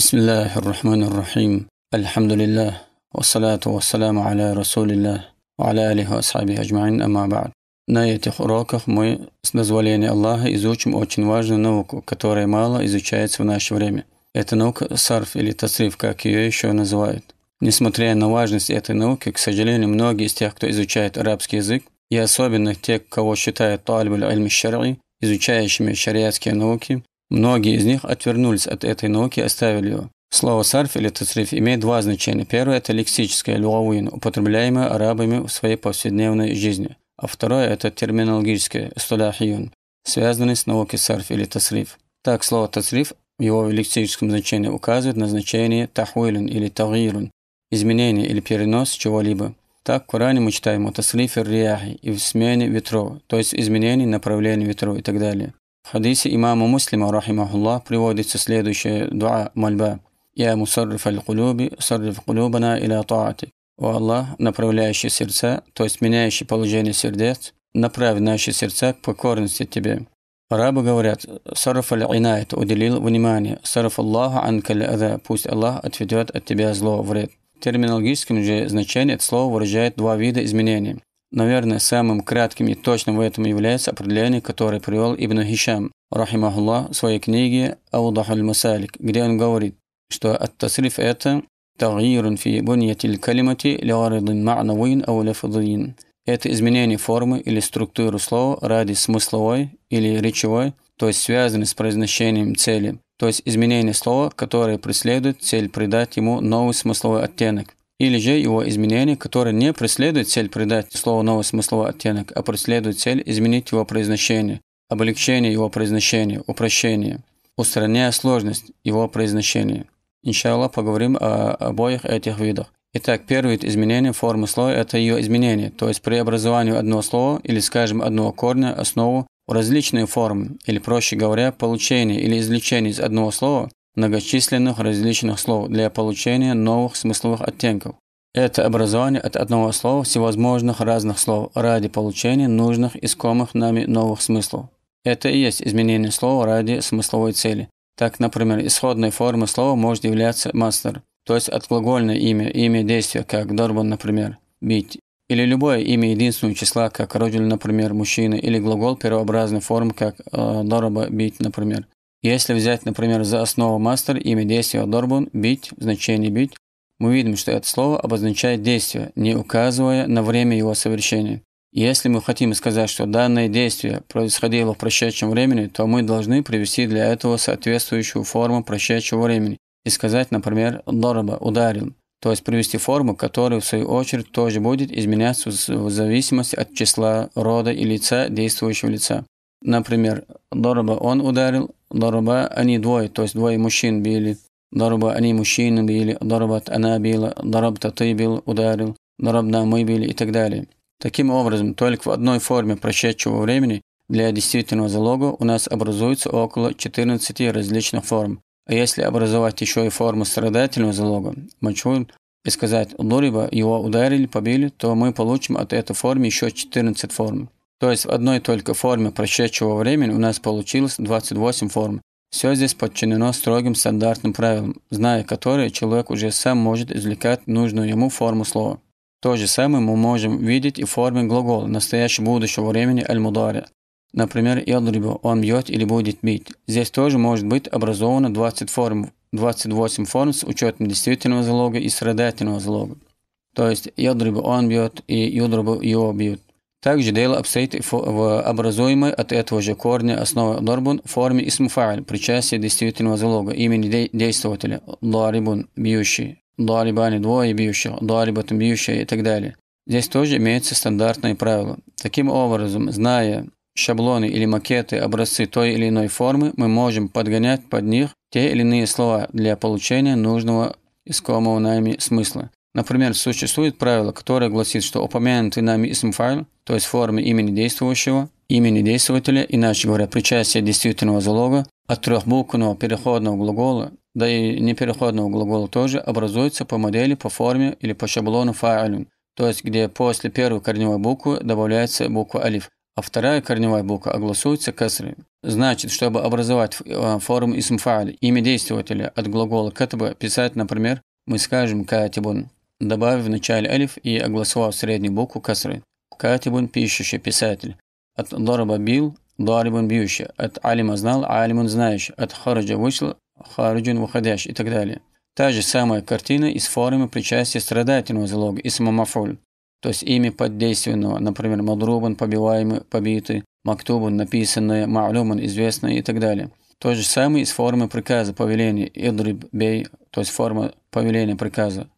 بسم الله الرحمن الرحيم الحمد لله والصلاة والسلام على رسول الله وعلى آله وأصحابه أجمعين أما بعد На этих уроках мы, с дозволения Аллаха, изучим очень важную науку, которая мало изучается в наше время. Это наука сарф или тасриф, как ее еще называют. Несмотря на важность этой науки, к сожалению, многие из тех, кто изучает арабский язык, и особенно те, кого считают талибуль аль-мишарри, изучающими шариатские науки, Многие из них отвернулись от этой науки и оставили ее. Слово «сарф» или тасриф имеет два значения. Первое – это лексическое «люгавин», употребляемое арабами в своей повседневной жизни. А второе – это терминологическое «стуляхиюн», связанное с наукой «сарф» или тасриф. Так, слово тасриф в его лексическом значении указывает на значение «тахуилин» или «тагирун» – изменение или перенос чего-либо. Так, в Коране мы читаем тасриф «тасрифе рияхи» и в смене ветров, то есть изменении направления ветров и так далее. В хадисе имама Муслима, рахимахуллах, приводится следующая дуа мольба. «Я мусарриф аль-кулюби, сарриф кулюбана иля таати». «О Аллах, направляющий сердца, то есть меняющий положение сердец, направь наши сердца к покорности Тебе». Арабы говорят, «Сарф аль-инайт» – уделил внимание, «Сарф Аллаха анкаль ада» – «Пусть Аллах отведет от тебя зло, вред». В терминологическом же значении это слово выражает два вида изменений. Наверное, самым кратким и точным в этом является определение, которое привел Ибн Хишам, рахимахуллах, в своей книге «Аудах аль-Масалик», где он говорит, что «Ат-Тасриф» – это «Тагьирун фи буньятиль калимати ляридин ма'навин ау лафадин». Это изменение формы или структуры слова ради смысловой или речевой, то есть связанной с произношением цели, то есть изменение слова, которое преследует цель придать ему новый смысловой оттенок – или же его изменение, которое не преследует цель придать слову новый смысловой оттенок, а преследует цель изменить его произношение, облегчение его произношения, упрощение, устраняя сложность его произношения. Иншаллах поговорим о обоих этих видах. Итак, первое изменение формы слова – это ее изменение, то есть преобразование одного слова или, скажем, одного корня, основу в различные формы, или, проще говоря, получение или извлечение из одного слова многочисленных различных слов для получения новых смысловых оттенков. Это образование от одного слова всевозможных разных слов ради получения нужных искомых нами новых смыслов. Это и есть изменение слова ради смысловой цели. Так, например, исходной формой слова может являться мастер, то есть отглагольное имя, имя действия, как «дорбан», например, «бить», или любое имя единственного числа, как «родиль», например, «мужчина», или глагол первообразной формы, как э, дороба, «бить», например. Если взять, например, за основу мастер имя действия «дорбун» – «бить», значение «бить», мы видим, что это слово обозначает действие, не указывая на время его совершения. Если мы хотим сказать, что данное действие происходило в прошедшем времени, то мы должны привести для этого соответствующую форму прошедшего времени и сказать, например, «дорба» – «ударил», то есть привести форму, которая в свою очередь тоже будет изменяться в зависимости от числа рода и лица действующего лица. Например, «дорба» – «он ударил», ضرب они двое, то есть двое мужчин били. ضرب они мужчины били, ضربت она била, ضربت ты бил, ударил, ضربنا мы били и так далее. Таким образом, только в одной форме прошедшего времени для действительного залога у нас образуется около 14 различных форм. А если образовать еще и форму страдательного залога, мачун, и сказать «дуриба», «Ну, его ударили, побили, то мы получим от этой формы еще 14 форм. То есть в одной только форме прошедшего времени у нас получилось 28 форм. Все здесь подчинено строгим стандартным правилам, зная которые человек уже сам может извлекать нужную ему форму слова. То же самое мы можем видеть и в форме глагола настоящего будущего времени альмударе. мударе Например, «Ядрибу» – «он бьет» или «будет бить». Здесь тоже может быть образовано 20 форм, 28 форм с учетом действительного залога и средательного залога. То есть «Ядрибу» – «он бьет» и «Юдрибу» – «его бьют». Также дело обстоит в образуемой от этого же корня основы «дарбун» форме «исмуфа'ль» причастие действительного залога имени действователя «дарибун» – бьющий, «дарибани» – двое бьющих, «дарибатун» – бьющий и так далее. Здесь тоже имеются стандартные правила. Таким образом, зная шаблоны или макеты, образцы той или иной формы, мы можем подгонять под них те или иные слова для получения нужного искомого нами смысла. Например, существует правило, которое гласит, что упомянутый нами исм-файл, то есть формы имени действующего, имени действователя, иначе говоря, причастие действительного залога, от трехбуквенного переходного глагола, да и непереходного глагола тоже, образуется по модели, по форме или по шаблону фа'алюн, то есть где после первой корневой буквы добавляется буква алиф, а вторая корневая буква огласуется кесрой. Значит, чтобы образовать э, форму файл имя действователя от глагола катба, писать, например, мы скажем катибун добавив в начале алиф и огласовав среднюю букву касры. Катибун – пишущий, писатель. От дарба бил – дарибун бьющий. От алима знал – алимун знающий. От хараджа вышел – хараджун выходящий и так далее. Та же самая картина из формы причастия страдательного залога и самомафуль, то есть имя поддейственного, например, мадрубан – побиваемый, побитый, мактубан – написанное, ма'люман – известное и так далее. То же самое из формы приказа повеления, идриб бей, то есть форма повеления приказа,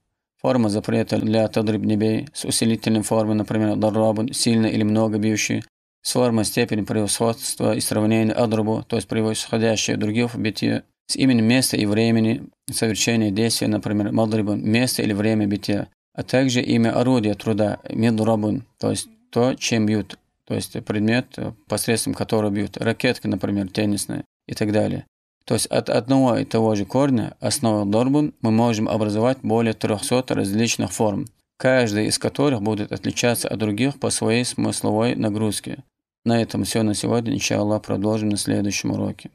Форма запрета для тадрибнебей с усилителем формы, например, даррабун, сильно или много бьющий. С формой степени превосходства и сравнения адрабу, то есть превосходящее других бития. С именем места и времени совершения действия, например, мадрибун, место или время битья; А также имя орудия труда, медрабун, то есть то, чем бьют, то есть предмет, посредством которого бьют, ракетка, например, теннисная и так далее. То есть от одного и того же корня, основы дорбы, мы можем образовать более 300 различных форм, каждая из которых будет отличаться от других по своей смысловой нагрузке. На этом все на сегодня, иншаллах, продолжим на следующем уроке.